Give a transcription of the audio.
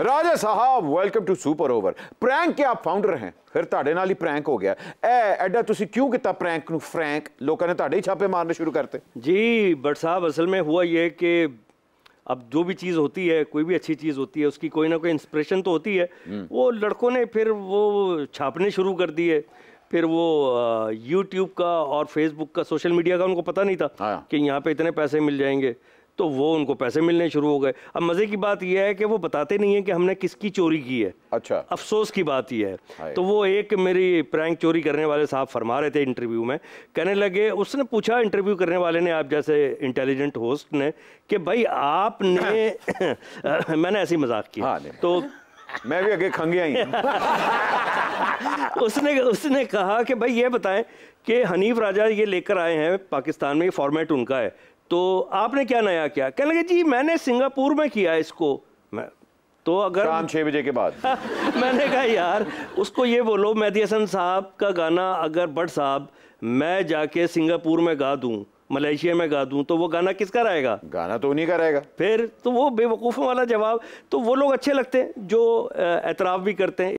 राजा साहब welcome to super over prank के आप फाउंडर हैं फिर ताड़े ਨਾਲ ਹੀ ਪ੍ਰੈਂਕ ਹੋ ਗਿਆ ਐ ਐਡਾ ਤੁਸੀਂ ਕਿਉਂ ਕੀਤਾ ਪ੍ਰੈਂਕ ਨੂੰ ਫਰੈਂਕ ਲੋਕਾਂ ਨੇ ਤੁਹਾਡੇ ਹੀ ਛਾਪੇ ਮਾਰਨੇ ਸ਼ੁਰੂ जी बट साहब असल में हुआ ये कि अब जो भी चीज़ होती है कोई भी अच्छी चीज़ होती है उसकी कोई ना कोई इंस्परेशन तो होती है हम्म। वो लड़कों ने फिर वो छापने शुरू कर दिए फिर वो यूट्यूब का और फेसबुक का सोशल मीडिया का उनको पता नहीं था हाँ। कि यहाँ पे इतने पैसे मिल जाएंगे तो वो उनको पैसे मिलने शुरू हो गए अब मज़े की बात यह है कि वो बताते नहीं है कि हमने किसकी चोरी की है अच्छा अफसोस की बात यह है हाँ। तो वो एक मेरी प्रैंक चोरी करने वाले साहब फरमा रहे थे इंटरव्यू में कहने लगे उसने पूछा इंटरव्यू करने वाले ने आप जैसे इंटेलिजेंट होस्ट ने कि भाई आपने मैंने ऐसी मजाक किया हाँ, तो मैं भी आगे खंगे आई उसने उसने कहा कि भाई ये बताएं कि हनीफ राजा ये लेकर आए हैं पाकिस्तान में ये फॉर्मेट उनका है तो आपने क्या नया किया कहने लगे जी मैंने सिंगापुर में किया इसको मैं तो अगर शाम छः बजे के बाद मैंने कहा यार उसको ये बोलो मेहदी हसन साहब का गाना अगर बट साहब मैं जाके सिंगापुर में गा दूँ मलेशिया में गा दूं तो वो गाना किसका रहेगा गाना तो उन्हीं का रहेगा फिर तो वो बेवकूफ़ों वाला जवाब तो वो लोग अच्छे लगते हैं जो एतराफ़ भी करते हैं